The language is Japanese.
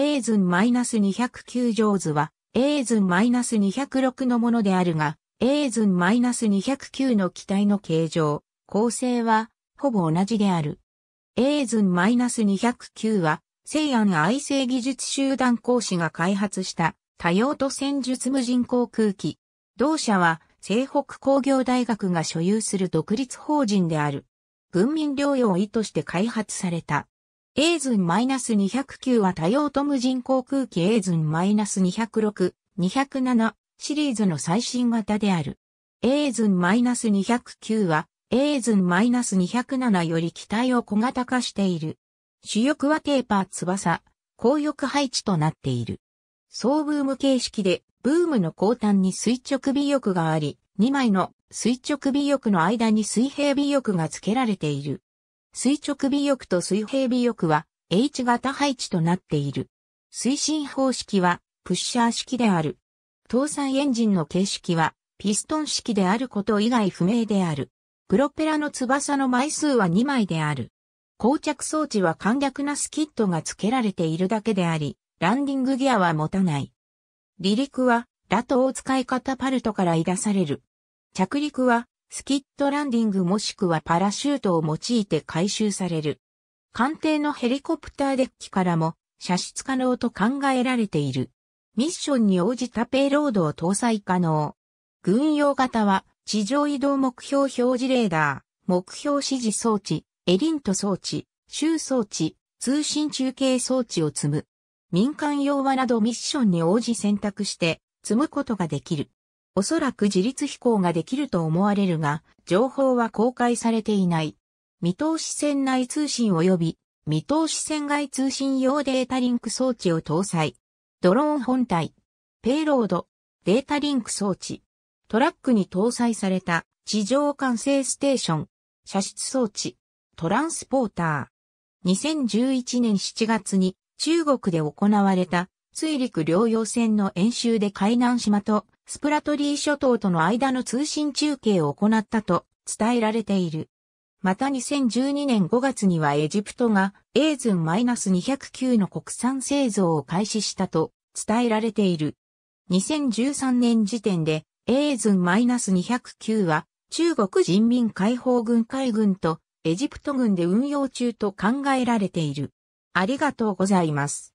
エーズン -209 ジョーズは、エーズン -206 のものであるが、エーズン -209 の機体の形状、構成は、ほぼ同じである。エーズン -209 は、西安愛生技術集団講師が開発した多用途戦術無人航空機。同社は西北工業大学が所有する独立法人である。軍民療養を意図して開発されたエーズン -209 は多用途無人航空機エーズン -206、207シリーズの最新型である。エーズン -209 は、エーズン -207 より機体を小型化している。主翼はテーパー翼、後翼配置となっている。総ブーム形式で、ブームの後端に垂直尾翼があり、2枚の垂直尾翼の間に水平尾翼が付けられている。垂直尾翼と水平尾翼は H 型配置となっている。推進方式はプッシャー式である。搭載エンジンの形式はピストン式であること以外不明である。プロペラの翼の枚数は2枚である。膠着装置は簡略なスキットが付けられているだけであり、ランディングギアは持たない。離陸は、ラトを使い方パルトから出される。着陸は、スキットランディングもしくはパラシュートを用いて回収される。艦艇のヘリコプターデッキからも射出可能と考えられている。ミッションに応じたペイロードを搭載可能。軍用型は地上移動目標表示レーダー、目標指示装置、エリント装置、周装置、通信中継装置を積む。民間用話などミッションに応じ選択して積むことができる。おそらく自立飛行ができると思われるが、情報は公開されていない。見通し船内通信及び見通し船外通信用データリンク装置を搭載。ドローン本体、ペイロード、データリンク装置、トラックに搭載された地上管制ステーション、射出装置、トランスポーター。2011年7月に中国で行われた水陸両用船の演習で海南島とスプラトリー諸島との間の通信中継を行ったと伝えられている。また2012年5月にはエジプトがエーズン -209 の国産製造を開始したと伝えられている。2013年時点でエーズン -209 は中国人民解放軍海軍とエジプト軍で運用中と考えられている。ありがとうございます。